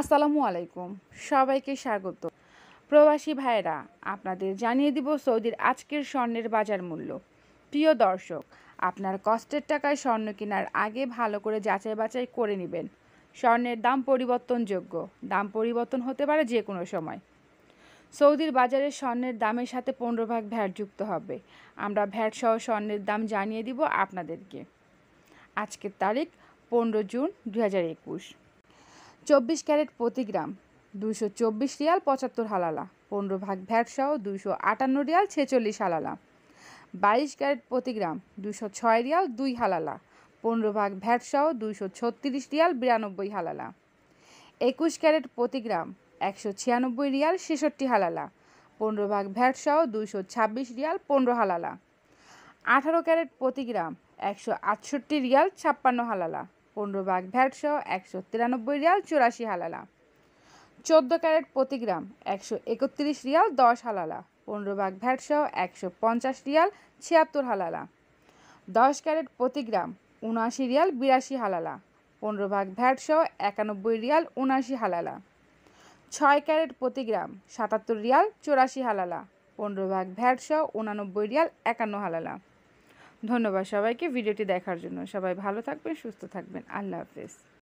আসসালামু আলাইকুম সবাইকে স্বাগত প্রবাসী ভাইরা আপনাদের জানিয়ে দিব সৌদির আজকের স্বর্ণের বাজার মূল্য প্রিয় দর্শক আপনার কষ্টের টাকায় স্বর্ণ কেনার আগে ভালো করে যাচাই বাছাই করে নেবেন স্বর্ণের দাম পরিবর্তনযোগ্য দাম পরিবর্তন হতে পারে যে কোনো সময় সৌদির বাজারে স্বর্ণের দামের সাথে পনেরো ভাগ ভ্যাট যুক্ত হবে আমরা ভ্যাট সহ স্বর্ণের দাম জানিয়ে দিব আপনাদেরকে আজকের তারিখ পনেরো জুন দু চব্বিশ ক্যারেট প্রতি গ্রাম দুশো চব্বিশ রিয়াল পঁচাত্তর হালালা পনেরো ভাগ ভ্যাটসহ দুশো আটান্ন রিয়াল ছেচল্লিশ হালালা বাইশ ক্যারেট প্রতি গ্রাম দুশো ছয় রিয়াল দুই হালালা পনেরো ভাগ ভ্যাটসহ দুশো ছত্রিশ রিয়াল বিরানব্বই হালালা একুশ ক্যারেট প্রতি গ্রাম একশো ছিয়ানব্বই রিয়াল ছেষট্টি হালালা পনেরো ভাগ ভ্যাটসহ দুশো ছাব্বিশ রিয়াল পনেরো হালালা আঠারো ক্যারেট প্রতি গ্রাম একশো আটষট্টি রিয়াল ছাপ্পান্ন হালালা পনেরো ভাগ ভ্যাটসহ একশো তিরানব্বই রিয়াল চুরাশি হালালা চোদ্দো ক্যারেট প্রতি গ্রাম একশো একত্রিশ রিয়াল দশ হালালা পনেরো ভাগ ভ্যাটসহ একশো পঞ্চাশ রিয়াল ছিয়াত্তর হালালা দশ ক্যারেট প্রতি গ্রাম উনআশি রিয়াল বিরাশি হালালা পনেরো ভাগ ভ্যাটসহ একানব্বই রিয়াল উনআশি হালালা ছয় ক্যারেট প্রতি গ্রাম সাতাত্তর রিয়াল চুরাশি হালালা পনেরো ভাগ ভ্যাটসহ উনানব্বই রিয়াল একান্ন হালালা ধন্যবাদ সবাইকে ভিডিওটি দেখার জন্য সবাই ভালো থাকবেন সুস্থ থাকবেন আল্লাহ হাফেজ